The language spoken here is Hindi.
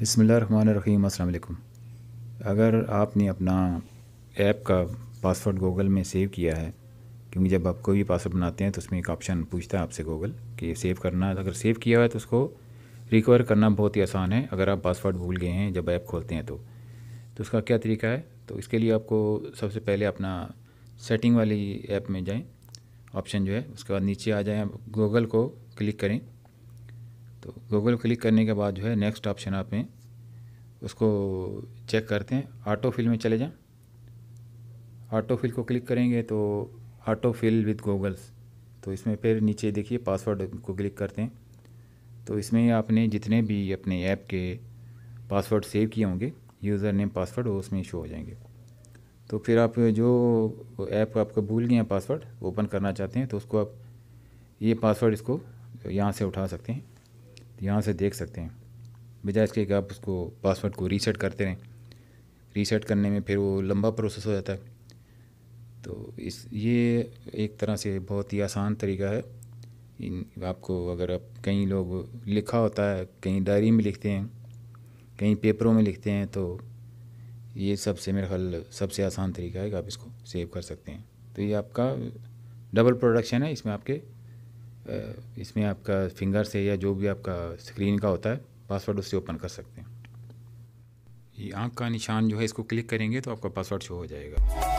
बसमीम असल अगर आपने अपना ऐप का पासवर्ड गूगल में सेव किया है क्योंकि जब आप कोई भी पासवर्ड बनाते हैं तो उसमें एक ऑप्शन पूछता है आपसे गूगल कि सेव करना अगर सेव किया हुआ है तो उसको रिकवर करना बहुत ही आसान है अगर आप पासवर्ड भूल गए हैं जब ऐप खोलते हैं तो तो उसका क्या तरीका है तो इसके लिए आपको सबसे पहले अपना सेटिंग वाली ऐप में जाएं ऑप्शन जो है उसके बाद नीचे आ जाएं गूगल को क्लिक करें तो गूगल क्लिक करने के बाद जो है नेक्स्ट ऑप्शन आप में उसको चेक करते हैं ऑटो फिल में चले जाएं ऑटो फिल को क्लिक करेंगे तो ऑटो फिल विद गूगल्स तो इसमें फिर नीचे देखिए पासवर्ड को क्लिक करते हैं तो इसमें आपने जितने भी अपने ऐप के पासवर्ड सेव किए होंगे यूज़र नेम पासवर्ड वो उसमें शो हो जाएंगे तो फिर आप जो ऐप आपका भूल गए हैं पासवर्ड ओपन करना चाहते हैं तो उसको आप ये पासवर्ड इसको यहाँ से उठा सकते हैं यहाँ से देख सकते हैं बजाय इसके कि आप उसको पासवर्ड को रीसेट करते रहें रीसेट करने में फिर वो लंबा प्रोसेस हो जाता है तो इस ये एक तरह से बहुत ही आसान तरीका है इन आपको अगर आप कई लोग लिखा होता है कहीं डायरी में लिखते हैं कहीं पेपरों में लिखते हैं तो ये सबसे मेरा ख्याल सबसे आसान तरीका है कि आप इसको सेव कर सकते हैं तो ये आपका डबल प्रोडक्शन है इसमें आपके इसमें आपका फिंगर से या जो भी आपका स्क्रीन का होता है पासवर्ड उससे ओपन कर सकते हैं ये आँख का निशान जो है इसको क्लिक करेंगे तो आपका पासवर्ड शो हो जाएगा